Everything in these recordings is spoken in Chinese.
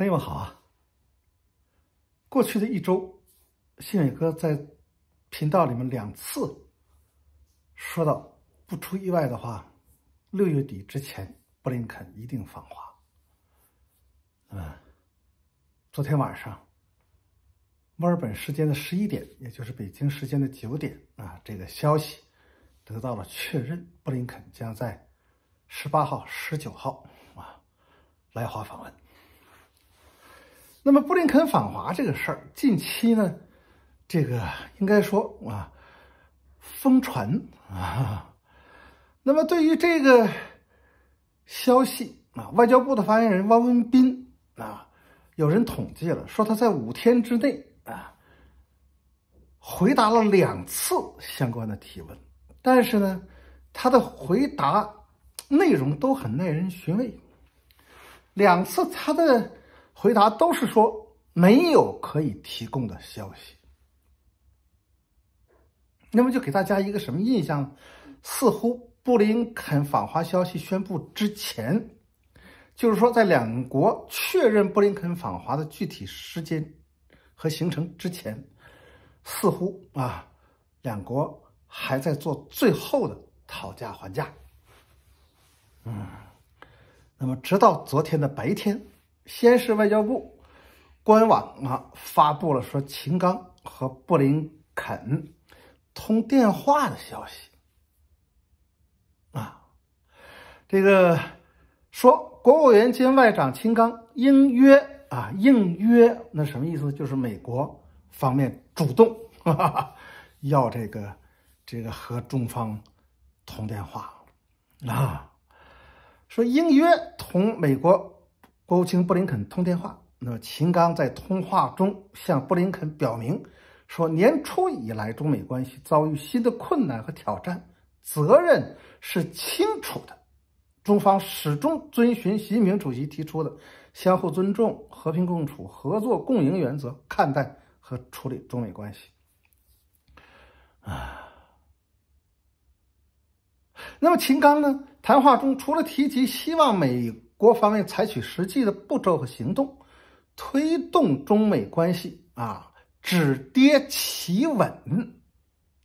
朋友们好啊！过去的一周，信伟哥在频道里面两次说到，不出意外的话，六月底之前，布林肯一定访华。嗯，昨天晚上，墨尔本时间的十一点，也就是北京时间的九点啊，这个消息得到了确认，布林肯将在十八号、十九号啊来华访问。那么布林肯访华这个事儿，近期呢，这个应该说啊，疯传啊。那么对于这个消息啊，外交部的发言人汪文斌啊，有人统计了，说他在五天之内啊，回答了两次相关的提问，但是呢，他的回答内容都很耐人寻味，两次他的。回答都是说没有可以提供的消息。那么就给大家一个什么印象呢？似乎布林肯访华消息宣布之前，就是说在两国确认布林肯访华的具体时间和行程之前，似乎啊，两国还在做最后的讨价还价。嗯，那么直到昨天的白天。先是外交部官网啊发布了说秦刚和布林肯通电话的消息啊，这个说国务员兼外长秦刚应约啊应约，那什么意思？就是美国方面主动哈 要这个这个和中方通电话啊，说应约同美国。国务卿布林肯通电话，那么秦刚在通话中向布林肯表明说，年初以来中美关系遭遇新的困难和挑战，责任是清楚的。中方始终遵循习近平主席提出的相互尊重、和平共处、合作共赢原则，看待和处理中美关系。啊，那么秦刚呢？谈话中除了提及希望美。国方面采取实际的步骤和行动，推动中美关系啊止跌企稳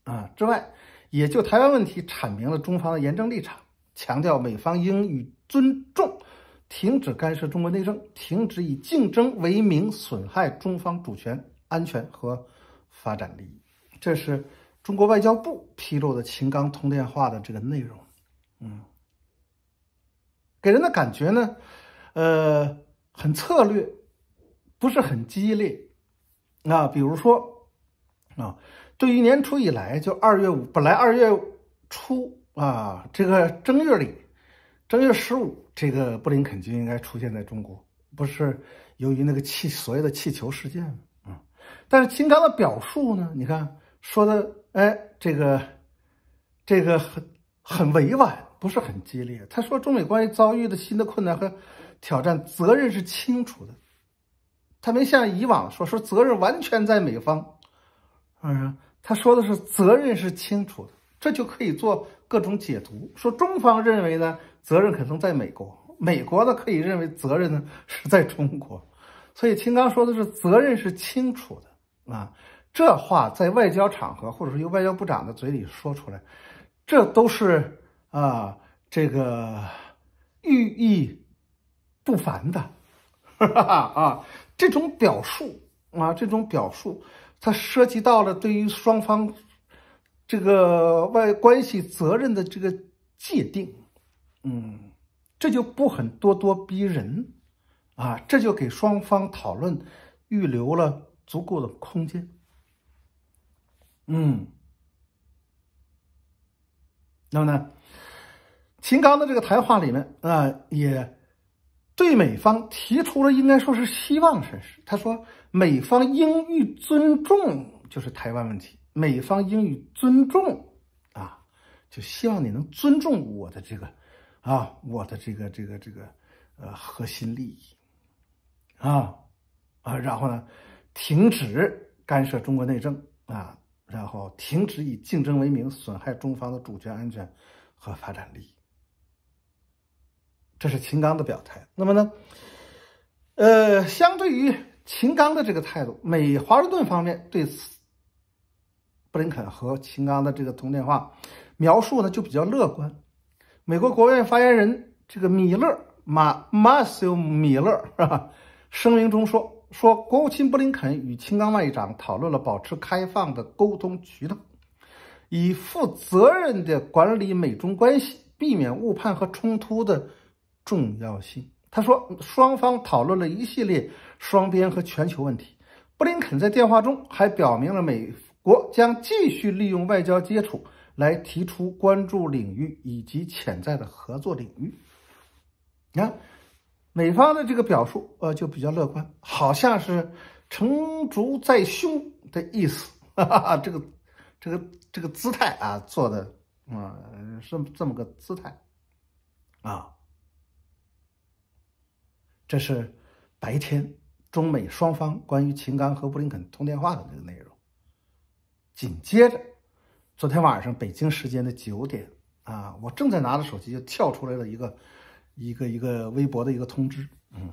啊之外，也就台湾问题阐明了中方的严正立场，强调美方应予尊重，停止干涉中国内政，停止以竞争为名损害中方主权、安全和发展利益。这是中国外交部披露的秦刚通电话的这个内容。嗯。给人的感觉呢，呃，很策略，不是很激烈。啊，比如说，啊，对于年初以来，就二月五，本来二月初啊，这个正月里，正月十五，这个布林肯就应该出现在中国，不是？由于那个气所谓的气球事件啊，但是金刚的表述呢，你看说的，哎，这个，这个很很委婉。不是很激烈。他说中美关系遭遇的新的困难和挑战，责任是清楚的。他没像以往说说责任完全在美方，嗯，他说的是责任是清楚的，这就可以做各种解读。说中方认为呢责任可能在美国，美国呢可以认为责任呢是在中国。所以秦刚说的是责任是清楚的啊，这话在外交场合或者说由外交部长的嘴里说出来，这都是。啊，这个寓意不凡的，哈哈啊，这种表述啊，这种表述，它涉及到了对于双方这个外关系责任的这个界定，嗯，这就不很咄咄逼人，啊，这就给双方讨论预留了足够的空间，嗯，那么呢？秦刚的这个谈话里面啊，也对美方提出了应该说是希望，甚是他说美方应予尊重，就是台湾问题，美方应予尊重啊，就希望你能尊重我的这个，啊，我的这个这个这个呃核心利益，啊啊，然后呢，停止干涉中国内政啊，然后停止以竞争为名损害中方的主权安全和发展利益。这是秦刚的表态。那么呢，呃，相对于秦刚的这个态度，美华盛顿方面对此，布林肯和秦刚的这个通电话描述呢就比较乐观。美国国务院发言人这个米勒马马修米勒是吧？声明中说说国务卿布林肯与秦刚外长讨论了保持开放的沟通渠道，以负责任的管理美中关系，避免误判和冲突的。重要性。他说，双方讨论了一系列双边和全球问题。布林肯在电话中还表明了美国将继续利用外交接触来提出关注领域以及潜在的合作领域。你看，美方的这个表述，呃，就比较乐观，好像是成竹在胸的意思。哈哈哈，这个、这个、这个姿态啊，做的啊，是这么个姿态啊。这是白天中美双方关于秦刚和布林肯通电话的这个内容。紧接着，昨天晚上北京时间的九点啊，我正在拿着手机，就跳出来了一个一个一个微博的一个通知，嗯，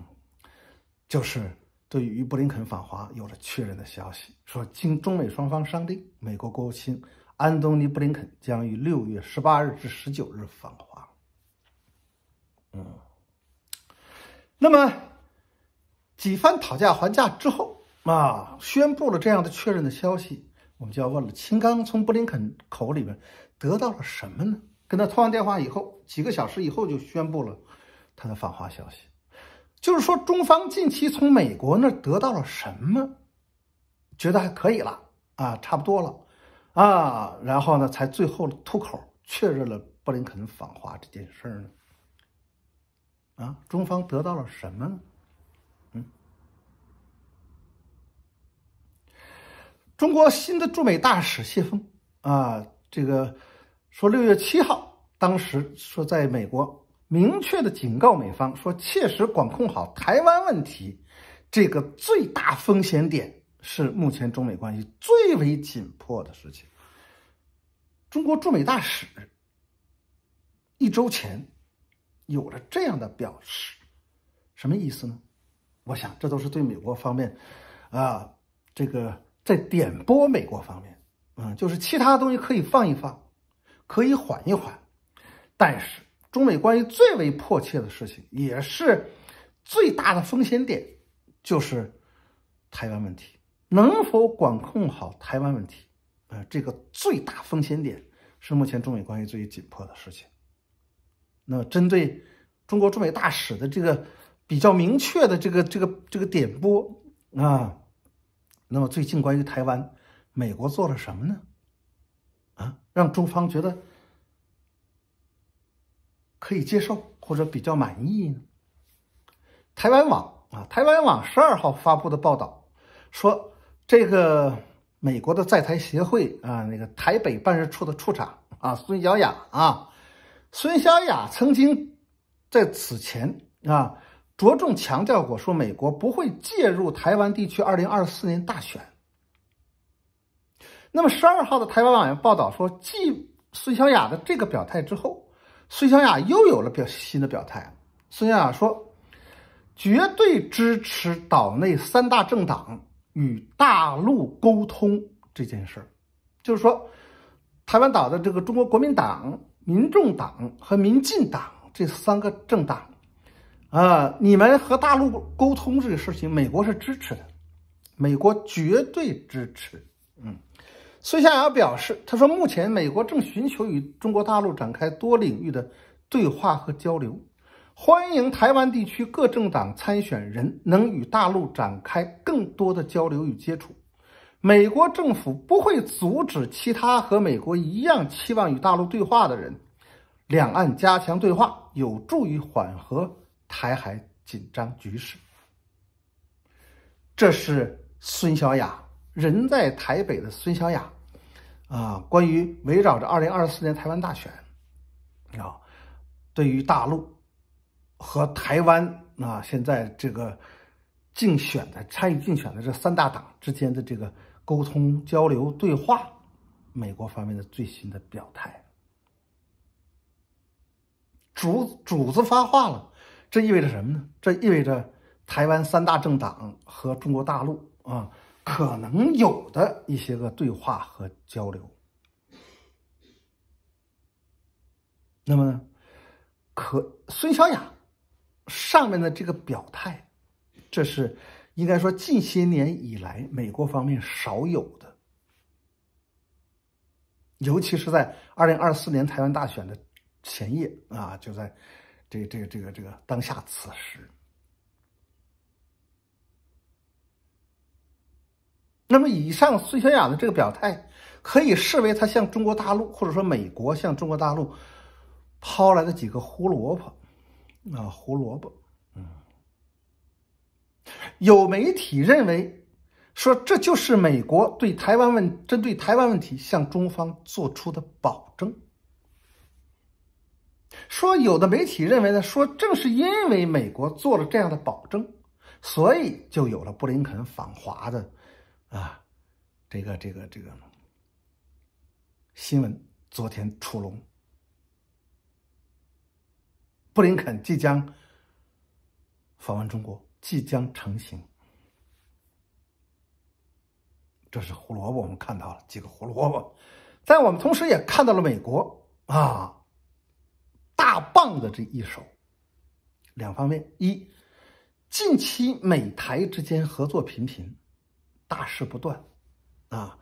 就是对于布林肯访华有了确认的消息，说经中美双方商定，美国国务卿安东尼布林肯将于六月十八日至十九日访华。嗯。那么几番讨价还价之后啊，宣布了这样的确认的消息，我们就要问了：秦刚从布林肯口里边得到了什么呢？跟他通完电话以后，几个小时以后就宣布了他的访华消息，就是说中方近期从美国那得到了什么，觉得还可以了啊，差不多了啊，然后呢才最后吐口确认了布林肯访华这件事儿呢。啊，中方得到了什么呢？嗯，中国新的驻美大使谢峰啊，这个说六月七号，当时说在美国明确的警告美方，说切实管控好台湾问题，这个最大风险点是目前中美关系最为紧迫的事情。中国驻美大使一周前。有了这样的表示，什么意思呢？我想，这都是对美国方面，啊，这个在点拨美国方面，啊，就是其他东西可以放一放，可以缓一缓，但是中美关系最为迫切的事情，也是最大的风险点，就是台湾问题，能否管控好台湾问题，呃，这个最大风险点是目前中美关系最紧迫的事情。那针对中国驻美大使的这个比较明确的这个这个这个点拨啊，那么最近关于台湾，美国做了什么呢？啊，让中方觉得可以接受或者比较满意呢？台湾网啊，台湾网十二号发布的报道说，这个美国的在台协会啊，那个台北办事处的处长啊，孙晓雅啊。孙小雅曾经在此前啊着重强调过，说美国不会介入台湾地区二零二四年大选。那么十二号的台湾网员报道说，继孙小雅的这个表态之后，孙小雅又有了表新的表态。孙小雅说，绝对支持岛内三大政党与大陆沟通这件事儿，就是说，台湾岛的这个中国国民党。民众党和民进党这三个政党，啊，你们和大陆沟通这个事情，美国是支持的，美国绝对支持。嗯，孙向阳表示，他说，目前美国正寻求与中国大陆展开多领域的对话和交流，欢迎台湾地区各政党参选人能与大陆展开更多的交流与接触。美国政府不会阻止其他和美国一样期望与大陆对话的人。两岸加强对话有助于缓和台海紧张局势。这是孙小雅，人在台北的孙小雅，啊，关于围绕着二零二四年台湾大选，啊，对于大陆和台湾啊，现在这个竞选的参与竞选的这三大党之间的这个。沟通、交流、对话，美国方面的最新的表态，主主子发话了，这意味着什么呢？这意味着台湾三大政党和中国大陆啊，可能有的一些个对话和交流。那么呢，可孙小雅上面的这个表态，这是。应该说，近些年以来，美国方面少有的，尤其是在二零二四年台湾大选的前夜啊，就在这、这、这个、这个当下此时。那么，以上孙小雅的这个表态，可以视为他向中国大陆，或者说美国向中国大陆抛来的几个胡萝卜啊，胡萝卜。有媒体认为，说这就是美国对台湾问针对台湾问题向中方做出的保证。说有的媒体认为呢，说正是因为美国做了这样的保证，所以就有了布林肯访华的，啊，这个这个这个新闻昨天出笼。布林肯即将访问中国。即将成型。这是胡萝卜，我们看到了几个胡萝卜。在我们同时也看到了美国啊，大棒的这一手。两方面：一，近期美台之间合作频频，大事不断啊。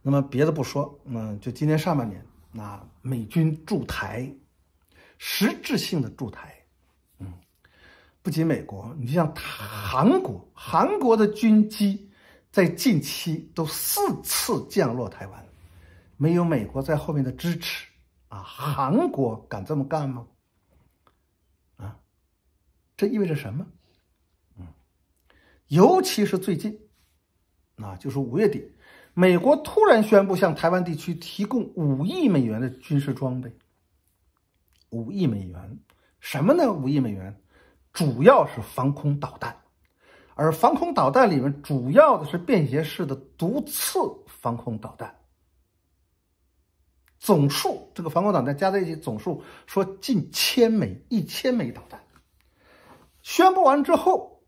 那么别的不说，嗯，就今年上半年，那美军驻台，实质性的驻台。不仅美国，你就像韩国，韩国的军机在近期都四次降落台湾，没有美国在后面的支持啊，韩国敢这么干吗？啊，这意味着什么？嗯，尤其是最近，啊，就是五月底，美国突然宣布向台湾地区提供五亿美元的军事装备。五亿美元，什么呢？五亿美元。主要是防空导弹，而防空导弹里面主要的是便携式的毒刺防空导弹。总数这个防空导弹加在一起总数说近千枚，一千枚导弹。宣布完之后，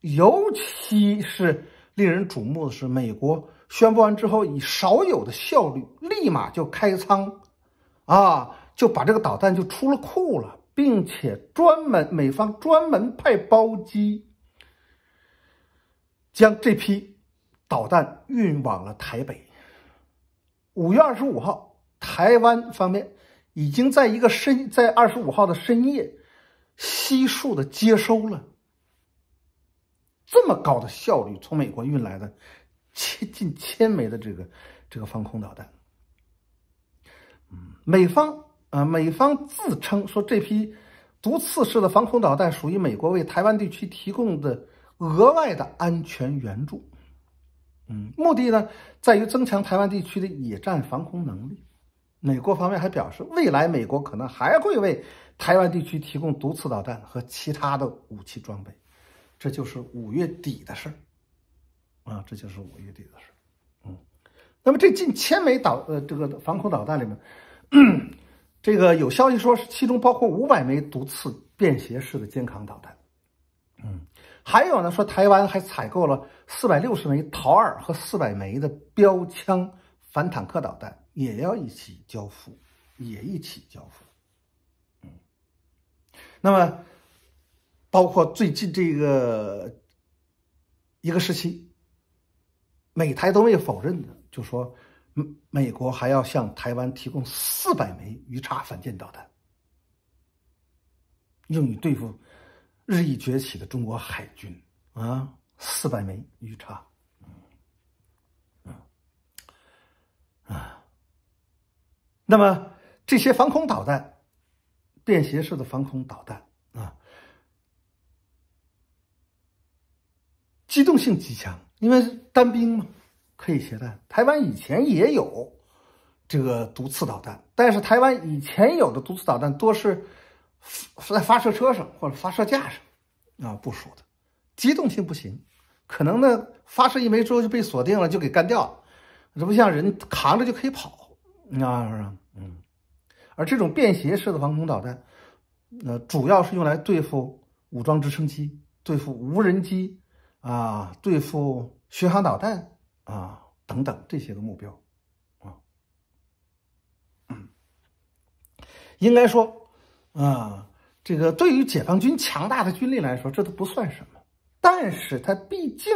尤其是令人瞩目的是，美国宣布完之后，以少有的效率，立马就开仓，啊，就把这个导弹就出了库了。并且专门美方专门派包机将这批导弹运往了台北。五月二十五号，台湾方面已经在一个深在二十五号的深夜，悉数的接收了这么高的效率从美国运来的千近千枚的这个这个防空导弹。嗯，美方。呃，美方自称说，这批毒刺式的防空导弹属于美国为台湾地区提供的额外的安全援助。嗯，目的呢在于增强台湾地区的野战防空能力。美国方面还表示，未来美国可能还会为台湾地区提供毒刺导弹和其他的武器装备。这就是五月底的事儿啊，这就是五月底的事儿。嗯，那么这近千枚导呃，这个防空导弹里面。这个有消息说，是其中包括五百枚毒刺便携式的肩扛导弹。嗯，还有呢，说台湾还采购了四百六十枚桃二和四百枚的标枪反坦克导弹，也要一起交付，也一起交付。嗯，那么包括最近这个一个时期，美台都没有否认的，就说。美国还要向台湾提供四百枚鱼叉反舰导弹，用于对付日益崛起的中国海军啊！四百枚鱼叉啊！那么这些防空导弹，便携式的防空导弹啊，机动性极强，因为是单兵嘛。可以携带。台湾以前也有这个毒刺导弹，但是台湾以前有的毒刺导弹多是在发射车上或者发射架上啊部署的，机动性不行，可能呢发射一枚之后就被锁定了，就给干掉了。这不像人扛着就可以跑，你知道嗯。而这种便携式的防空导弹，呃，主要是用来对付武装直升机、对付无人机啊、对付巡航导弹。啊，等等这些个目标，啊，嗯，应该说，啊，这个对于解放军强大的军力来说，这都不算什么。但是它毕竟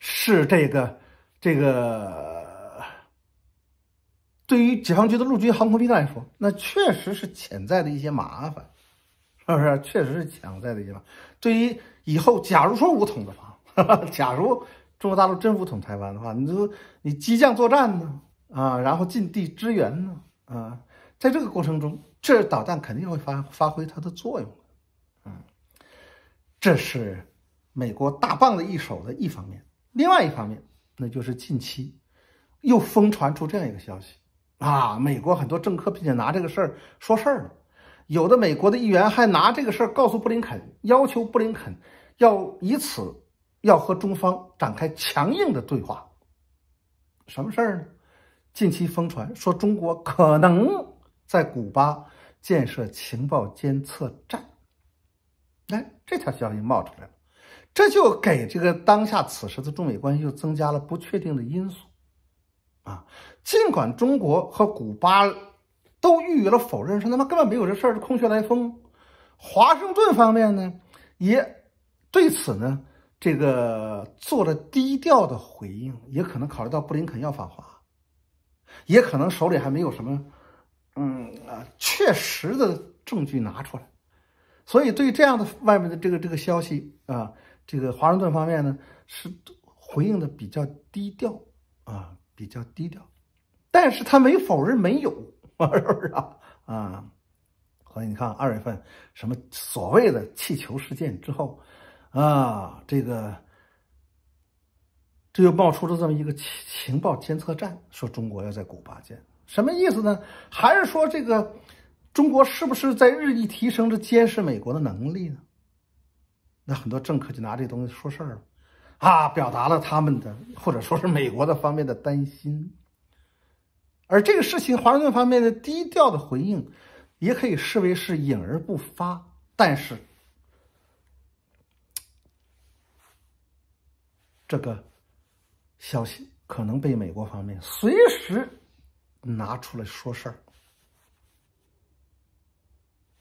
是这个这个，对于解放军的陆军航空兵来说，那确实是潜在的一些麻烦，是不是？确实是潜在的一些麻烦。对于以后，假如说五统的话，假如。中国大陆真不统台湾的话，你就你激将作战呢，啊，然后近地支援呢，啊，在这个过程中，这导弹肯定会发发挥它的作用嗯，这是美国大棒的一手的一方面。另外一方面，那就是近期又疯传出这样一个消息，啊，美国很多政客并且拿这个事儿说事儿了，有的美国的议员还拿这个事儿告诉布林肯，要求布林肯要以此。要和中方展开强硬的对话，什么事儿呢？近期疯传说中国可能在古巴建设情报监测站，哎，这条消息冒出来了，这就给这个当下此时的中美关系又增加了不确定的因素。啊，尽管中国和古巴都予以了否认，说他妈根本没有这事儿，是空穴来风。华盛顿方面呢，也对此呢。这个做了低调的回应，也可能考虑到布林肯要访华，也可能手里还没有什么，嗯啊，确实的证据拿出来，所以对这样的外面的这个这个消息啊，这个华盛顿方面呢是回应的比较低调啊，比较低调，但是他没否认没有，是不是啊？啊，所以你看二月份什么所谓的气球事件之后。啊，这个，这又冒出了这么一个情情报监测站，说中国要在古巴建，什么意思呢？还是说这个中国是不是在日益提升着监视美国的能力呢？那很多政客就拿这东西说事儿了，啊，表达了他们的或者说是美国的方面的担心。而这个事情，华盛顿方面的低调的回应，也可以视为是隐而不发，但是。这个消息可能被美国方面随时拿出来说事儿，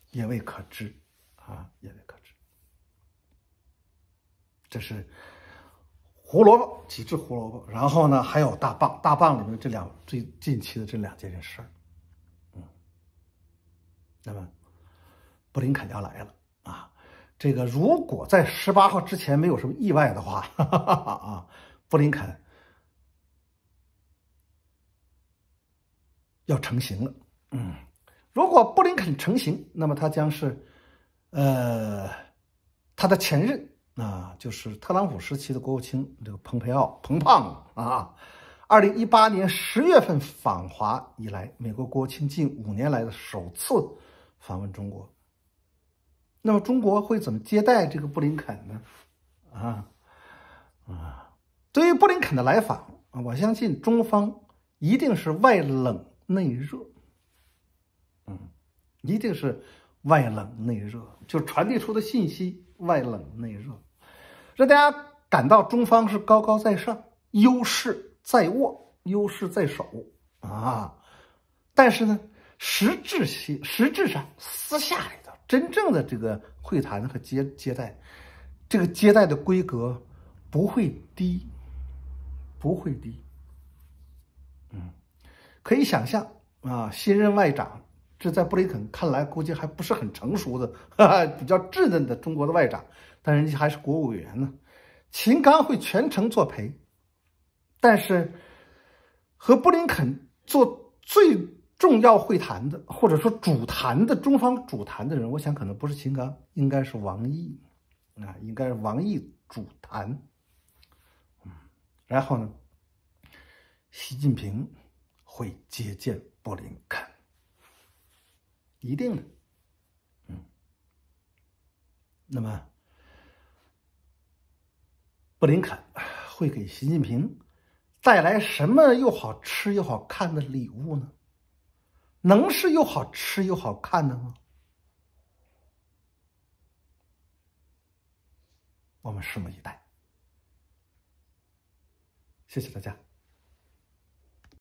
也未可知啊，也未可知。这是胡萝卜，几只胡萝卜，然后呢，还有大棒，大棒里面这两最近期的这两件事儿，嗯，那么布林肯要来了。这个如果在十八号之前没有什么意外的话，哈哈哈啊，布林肯要成型了。嗯，如果布林肯成型，那么他将是，呃，他的前任啊，就是特朗普时期的国务卿这个蓬佩奥，蓬胖啊。二零一八年十月份访华以来，美国国务卿近五年来的首次访问中国。那么中国会怎么接待这个布林肯呢？啊啊，对于布林肯的来访啊，我相信中方一定是外冷内热，嗯，一定是外冷内热，就传递出的信息外冷内热，让大家感到中方是高高在上，优势在握，优势在手啊。但是呢，实质性实质上私下里。真正的这个会谈和接接待，这个接待的规格不会低，不会低。嗯，可以想象啊，新任外长，这在布林肯看来估计还不是很成熟的，哈哈，比较稚嫩的中国的外长，但人家还是国务委员呢。秦刚会全程作陪，但是和布林肯做最。重要会谈的，或者说主谈的，中方主谈的人，我想可能不是秦刚，应该是王毅，啊，应该是王毅主谈。嗯，然后呢，习近平会接见布林肯，一定的，嗯。那么，布林肯会给习近平带来什么又好吃又好看的礼物呢？能是又好吃又好看的吗？我们拭目以待。谢谢大家。